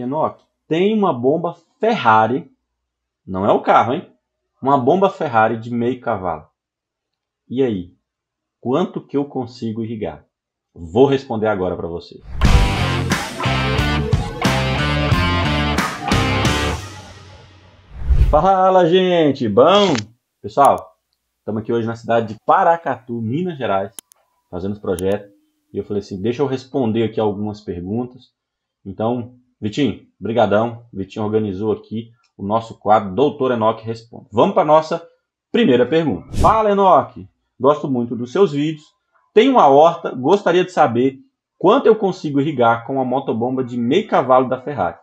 Enoque, tem uma bomba Ferrari, não é o carro, hein? Uma bomba Ferrari de meio cavalo. E aí? Quanto que eu consigo irrigar? Vou responder agora para você. Fala, gente! Bom? Pessoal, estamos aqui hoje na cidade de Paracatu, Minas Gerais, fazendo o projeto. E eu falei assim, deixa eu responder aqui algumas perguntas. Então, Vitinho, brigadão. Vitinho organizou aqui o nosso quadro Doutor Enoque Responde. Vamos para nossa primeira pergunta. Fala, Enoque. Gosto muito dos seus vídeos. Tenho uma horta, gostaria de saber quanto eu consigo irrigar com uma motobomba de meio cavalo da Ferrari.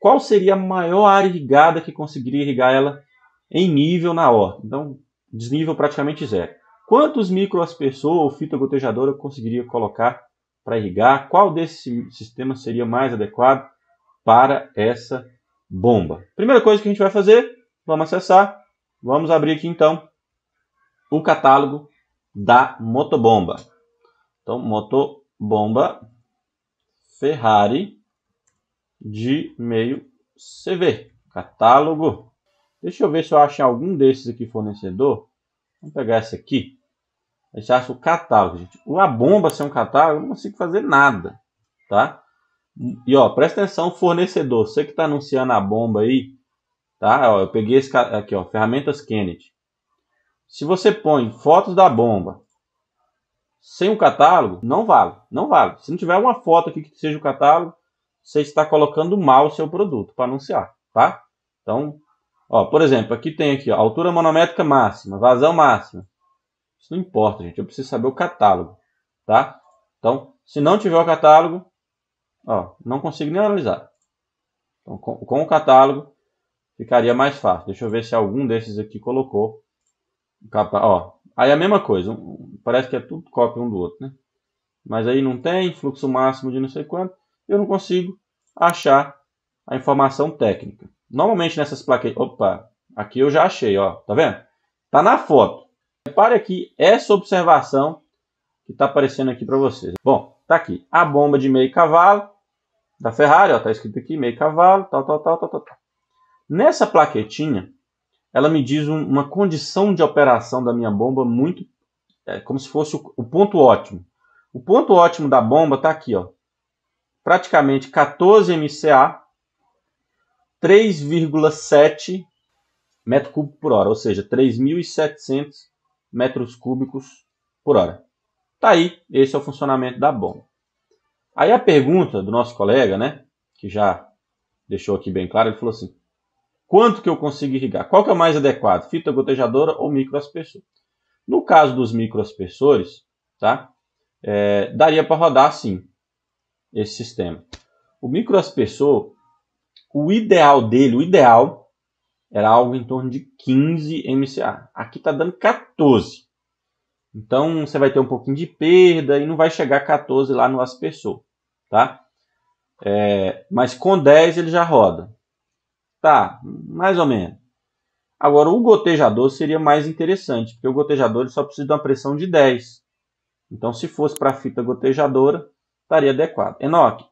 Qual seria a maior área irrigada que conseguiria irrigar ela em nível na horta? Então, desnível praticamente zero. Quantos microaspersor ou fita gotejadora eu conseguiria colocar para irrigar? Qual desse sistema seria mais adequado? para essa bomba. Primeira coisa que a gente vai fazer, vamos acessar, vamos abrir aqui então o catálogo da motobomba. Então, motobomba Ferrari de meio CV, catálogo. Deixa eu ver se eu acho algum desses aqui fornecedor. Vamos pegar esse aqui. A gente acha o catálogo, gente. A bomba sem um catálogo, eu não consigo fazer nada, tá? E ó, presta atenção, fornecedor, você que está anunciando a bomba aí, tá? Ó, eu peguei esse aqui, ó, ferramentas Kennedy. Se você põe fotos da bomba sem o catálogo, não vale, não vale. Se não tiver uma foto aqui que seja o catálogo, você está colocando mal o seu produto para anunciar, tá? Então, ó, por exemplo, aqui tem aqui, ó, altura manométrica máxima, vazão máxima. Isso não importa, gente, eu preciso saber o catálogo, tá? Então, se não tiver o catálogo, Ó, não consigo nem analisar. Então, com, com o catálogo ficaria mais fácil. Deixa eu ver se algum desses aqui colocou. Capa, ó, aí é a mesma coisa. Parece que é tudo cópia um do outro, né? Mas aí não tem fluxo máximo de não sei quanto. Eu não consigo achar a informação técnica. Normalmente nessas plaquetas... Opa, aqui eu já achei, ó. Tá vendo? Tá na foto. Repare aqui essa observação que está aparecendo aqui para vocês. Bom, tá aqui. A bomba de meio cavalo da Ferrari, ó, tá escrito aqui meio cavalo, tal, tal, tal, tal, tal. Nessa plaquetinha, ela me diz um, uma condição de operação da minha bomba muito, é, como se fosse o, o ponto ótimo. O ponto ótimo da bomba está aqui, ó, praticamente 14 MCA, 3,7 metro cúbico por hora, ou seja, 3.700 metros cúbicos por hora. Tá aí, esse é o funcionamento da bomba. Aí a pergunta do nosso colega, né, que já deixou aqui bem claro, ele falou assim: quanto que eu consigo irrigar? Qual que é o mais adequado, fita gotejadora ou microaspersor? No caso dos microaspersores, tá, é, daria para rodar assim esse sistema. O microaspersor, o ideal dele, o ideal era algo em torno de 15 MCA. Aqui está dando 14. Então você vai ter um pouquinho de perda e não vai chegar 14 lá no aspersor tá? É, mas com 10 ele já roda. Tá, mais ou menos. Agora, o gotejador seria mais interessante, porque o gotejador ele só precisa de uma pressão de 10. Então, se fosse para fita gotejadora, estaria adequado. Enoque,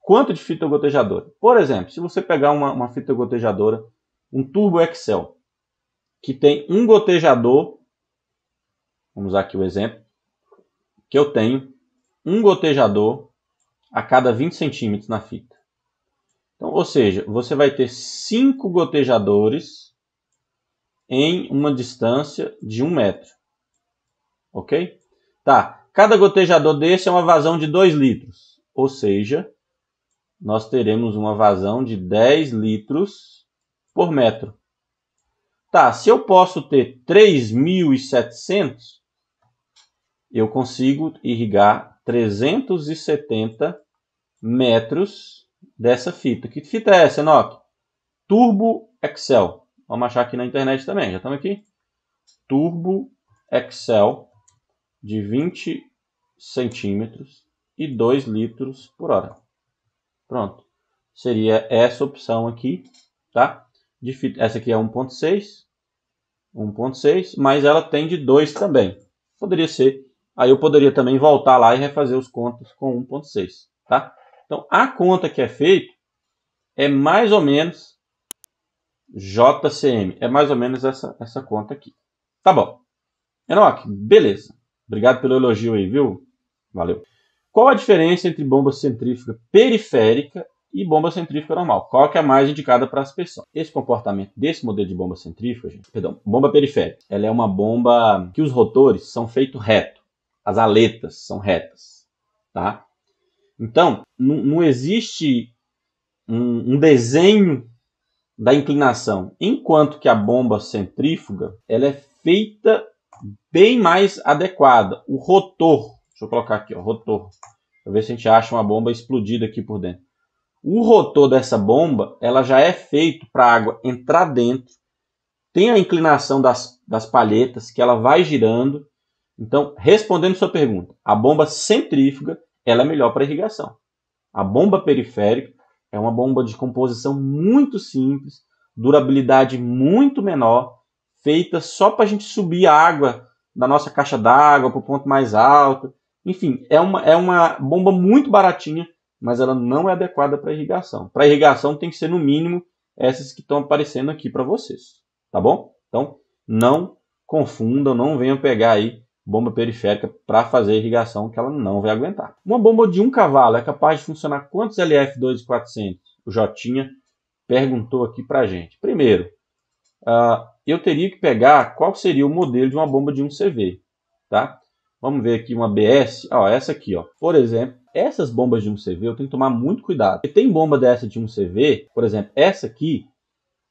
quanto de fita gotejadora? Por exemplo, se você pegar uma, uma fita gotejadora, um Turbo Excel, que tem um gotejador, vamos usar aqui o exemplo, que eu tenho um gotejador a cada 20 centímetros na fita. Então, ou seja, você vai ter 5 gotejadores em uma distância de um metro. Ok? Tá. Cada gotejador desse é uma vazão de 2 litros. Ou seja, nós teremos uma vazão de 10 litros por metro. Tá, se eu posso ter 3.700, eu consigo irrigar 370 litros metros dessa fita. Que fita é essa, Enoch? Turbo Excel. Vamos achar aqui na internet também, já estamos aqui. Turbo Excel de 20 centímetros e 2 litros por hora. Pronto. Seria essa opção aqui, tá? De fita. Essa aqui é 1.6. 1.6, mas ela tem de 2 também. Poderia ser. Aí eu poderia também voltar lá e refazer os contos com 1.6, tá? Então, a conta que é feita é mais ou menos JCM. É mais ou menos essa, essa conta aqui. Tá bom. Enoch, beleza. Obrigado pelo elogio aí, viu? Valeu. Qual a diferença entre bomba centrífuga periférica e bomba centrífuga normal? Qual que é a mais indicada para aspersão? Esse comportamento desse modelo de bomba centrífuga, gente, perdão, bomba periférica, ela é uma bomba que os rotores são feitos reto. As aletas são retas, tá? Então, não existe um, um desenho da inclinação, enquanto que a bomba centrífuga ela é feita bem mais adequada. O rotor, deixa eu colocar aqui, ó, rotor, para ver se a gente acha uma bomba explodida aqui por dentro. O rotor dessa bomba, ela já é feito para a água entrar dentro, tem a inclinação das, das palhetas que ela vai girando. Então, respondendo sua pergunta, a bomba centrífuga ela é melhor para irrigação. A bomba periférica é uma bomba de composição muito simples, durabilidade muito menor, feita só para a gente subir a água da nossa caixa d'água para o ponto mais alto. Enfim, é uma, é uma bomba muito baratinha, mas ela não é adequada para irrigação. Para irrigação tem que ser no mínimo essas que estão aparecendo aqui para vocês, tá bom? Então, não confundam, não venham pegar aí bomba periférica para fazer irrigação que ela não vai aguentar. Uma bomba de um cavalo é capaz de funcionar quantos LF2400? O Jotinha perguntou aqui para gente. Primeiro, uh, eu teria que pegar qual seria o modelo de uma bomba de um CV, tá? Vamos ver aqui uma BS, ó, essa aqui, ó. Por exemplo, essas bombas de um CV eu tenho que tomar muito cuidado. Porque tem bomba dessa de um CV, por exemplo, essa aqui,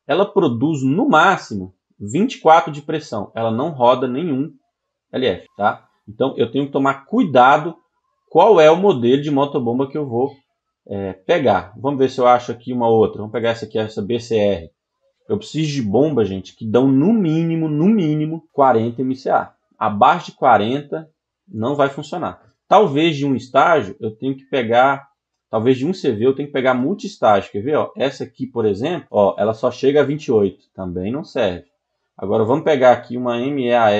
ela produz no máximo 24 de pressão. Ela não roda nenhum LF, tá? Então eu tenho que tomar cuidado qual é o modelo de motobomba que eu vou é, pegar. Vamos ver se eu acho aqui uma outra. Vamos pegar essa aqui, essa BCR. Eu preciso de bombas, gente, que dão no mínimo, no mínimo, 40 MCA. Abaixo de 40 não vai funcionar. Talvez de um estágio eu tenho que pegar, talvez de um CV eu tenho que pegar multi-estágio. Quer ver? Ó, essa aqui, por exemplo, ó, ela só chega a 28. Também não serve. Agora vamos pegar aqui uma MEAL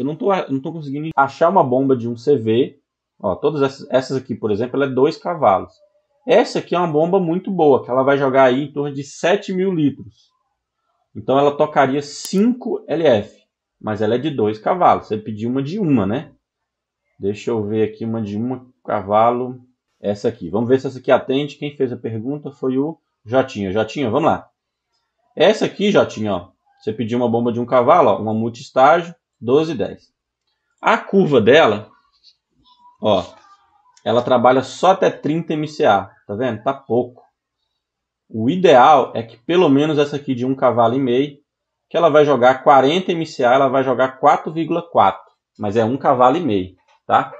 eu não tô, não tô conseguindo achar uma bomba de um CV. Ó, todas essas, essas aqui, por exemplo, ela é 2 cavalos. Essa aqui é uma bomba muito boa, que ela vai jogar aí em torno de 7 mil litros. Então ela tocaria 5 LF, mas ela é de 2 cavalos. Você pediu uma de uma, né? Deixa eu ver aqui uma de uma cavalo. Essa aqui. Vamos ver se essa aqui atende. Quem fez a pergunta foi o Jotinho. Jotinho, vamos lá. Essa aqui, Jotinho, ó. Você pediu uma bomba de um cavalo, ó, uma multistágio. 12 e 10. A curva dela, ó, ela trabalha só até 30 MCA, tá vendo? Tá pouco. O ideal é que pelo menos essa aqui de 1 cavalo e meio, que ela vai jogar 40 MCA, ela vai jogar 4,4, mas é 1 cavalo e meio, tá?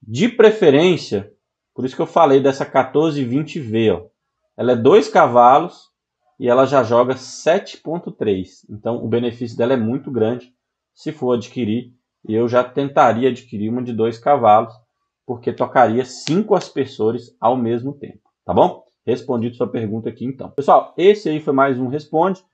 De preferência, por isso que eu falei dessa 1420V, ó. Ela é 2 cavalos e ela já joga 7.3. Então o benefício dela é muito grande se for adquirir, eu já tentaria adquirir uma de dois cavalos, porque tocaria cinco aspersores ao mesmo tempo, tá bom? Respondido sua pergunta aqui então. Pessoal, esse aí foi mais um Responde.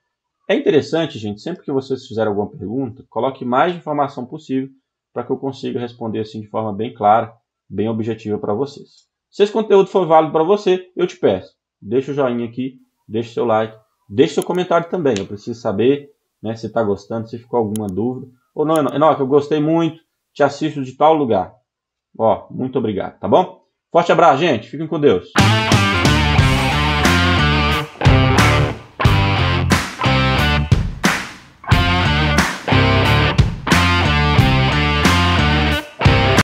É interessante, gente, sempre que vocês fizerem alguma pergunta, coloque mais informação possível para que eu consiga responder assim de forma bem clara, bem objetiva para vocês. Se esse conteúdo for válido para você, eu te peço, deixa o joinha aqui, deixa o seu like, deixa o seu comentário também. Eu preciso saber né? Se está gostando, se ficou alguma dúvida. Ou não, que eu gostei muito, te assisto de tal lugar. Ó, muito obrigado, tá bom? Forte abraço, gente. Fiquem com Deus.